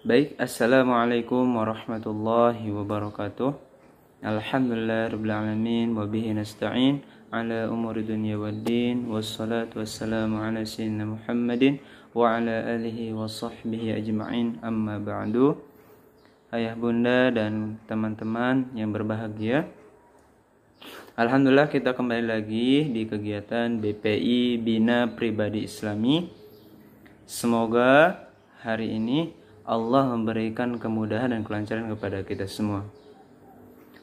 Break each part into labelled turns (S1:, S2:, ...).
S1: Baik, Assalamualaikum warahmatullahi wabarakatuh. Alhamdulillah Rabbil Alamin wabihi nasta'in ala umuri wa din, wassalatu wassalamu ala sayyidina Muhammadin wa ala alihi wa sahbihi ajma'in amma ba'du Ayah bunda dan teman-teman yang berbahagia Alhamdulillah kita kembali lagi di kegiatan BPI Bina Pribadi Islami Semoga hari ini Allah memberikan kemudahan dan kelancaran kepada kita semua.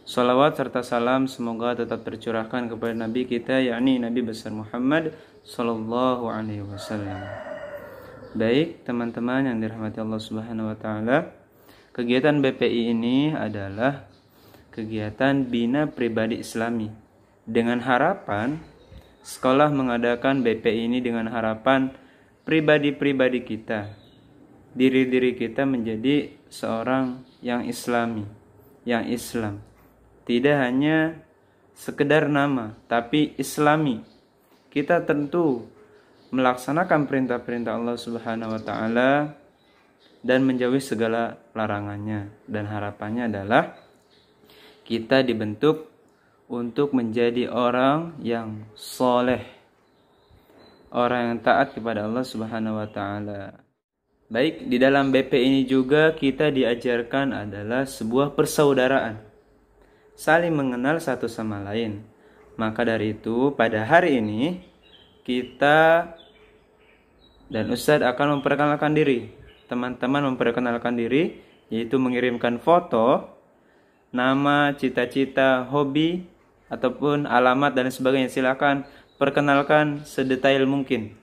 S1: Salawat serta salam semoga tetap tercurahkan kepada Nabi kita yakni Nabi besar Muhammad Sallallahu Alaihi Wasallam. Baik teman-teman yang dirahmati Allah Subhanahu Wa Taala, kegiatan BPI ini adalah kegiatan bina pribadi Islami dengan harapan sekolah mengadakan BPI ini dengan harapan pribadi-pribadi kita diri-diri kita menjadi seorang yang islami, yang Islam. Tidak hanya sekedar nama, tapi islami. Kita tentu melaksanakan perintah-perintah Allah Subhanahu wa taala dan menjauhi segala larangannya dan harapannya adalah kita dibentuk untuk menjadi orang yang soleh, orang yang taat kepada Allah Subhanahu wa Ta'ala. Baik, di dalam BP ini juga kita diajarkan adalah sebuah persaudaraan. Saling mengenal satu sama lain. Maka dari itu, pada hari ini kita dan Ustadz akan memperkenalkan diri. Teman-teman memperkenalkan diri, yaitu mengirimkan foto, nama, cita-cita, hobi, ataupun alamat dan sebagainya. Silakan perkenalkan sedetail mungkin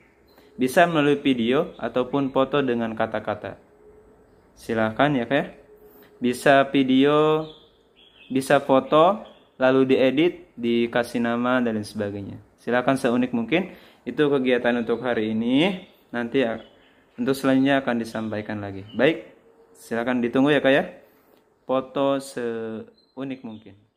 S1: bisa melalui video ataupun foto dengan kata-kata. Silahkan ya kak Bisa video, bisa foto, lalu diedit, dikasih nama dan lain sebagainya. Silahkan seunik mungkin. Itu kegiatan untuk hari ini. Nanti ya, untuk selanjutnya akan disampaikan lagi. Baik, silahkan ditunggu ya kak ya. Foto seunik mungkin.